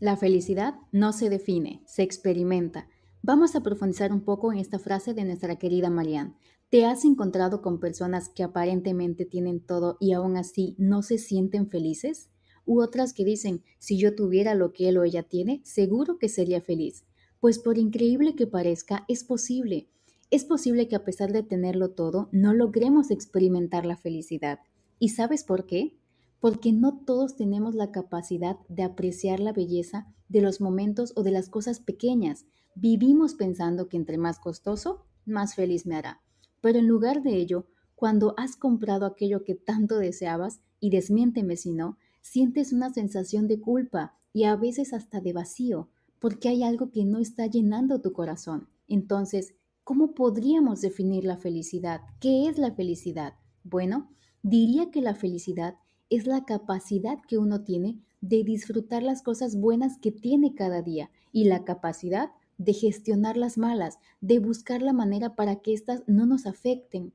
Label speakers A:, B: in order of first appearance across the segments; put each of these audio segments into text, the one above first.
A: La felicidad no se define, se experimenta. Vamos a profundizar un poco en esta frase de nuestra querida Marianne. ¿Te has encontrado con personas que aparentemente tienen todo y aún así no se sienten felices? U otras que dicen, si yo tuviera lo que él o ella tiene, seguro que sería feliz. Pues por increíble que parezca, es posible. Es posible que a pesar de tenerlo todo, no logremos experimentar la felicidad. ¿Y sabes por qué? porque no todos tenemos la capacidad de apreciar la belleza de los momentos o de las cosas pequeñas. Vivimos pensando que entre más costoso, más feliz me hará. Pero en lugar de ello, cuando has comprado aquello que tanto deseabas, y desmiénteme si no, sientes una sensación de culpa y a veces hasta de vacío, porque hay algo que no está llenando tu corazón. Entonces, ¿cómo podríamos definir la felicidad? ¿Qué es la felicidad? Bueno, diría que la felicidad es la capacidad que uno tiene de disfrutar las cosas buenas que tiene cada día y la capacidad de gestionar las malas, de buscar la manera para que éstas no nos afecten.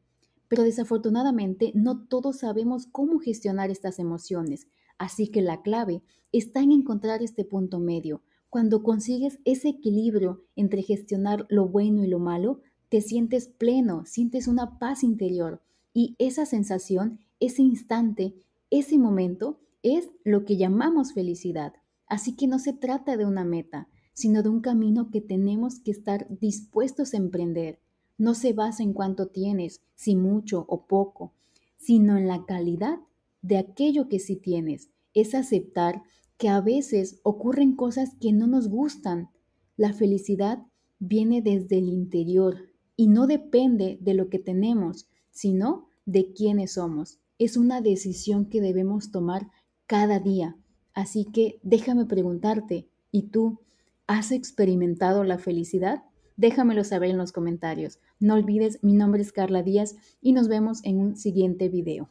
A: Pero desafortunadamente no todos sabemos cómo gestionar estas emociones, así que la clave está en encontrar este punto medio. Cuando consigues ese equilibrio entre gestionar lo bueno y lo malo, te sientes pleno, sientes una paz interior y esa sensación, ese instante, ese momento es lo que llamamos felicidad. Así que no se trata de una meta, sino de un camino que tenemos que estar dispuestos a emprender. No se basa en cuánto tienes, si mucho o poco, sino en la calidad de aquello que sí tienes. Es aceptar que a veces ocurren cosas que no nos gustan. La felicidad viene desde el interior y no depende de lo que tenemos, sino de quiénes somos es una decisión que debemos tomar cada día. Así que déjame preguntarte, ¿y tú has experimentado la felicidad? Déjamelo saber en los comentarios. No olvides, mi nombre es Carla Díaz y nos vemos en un siguiente video.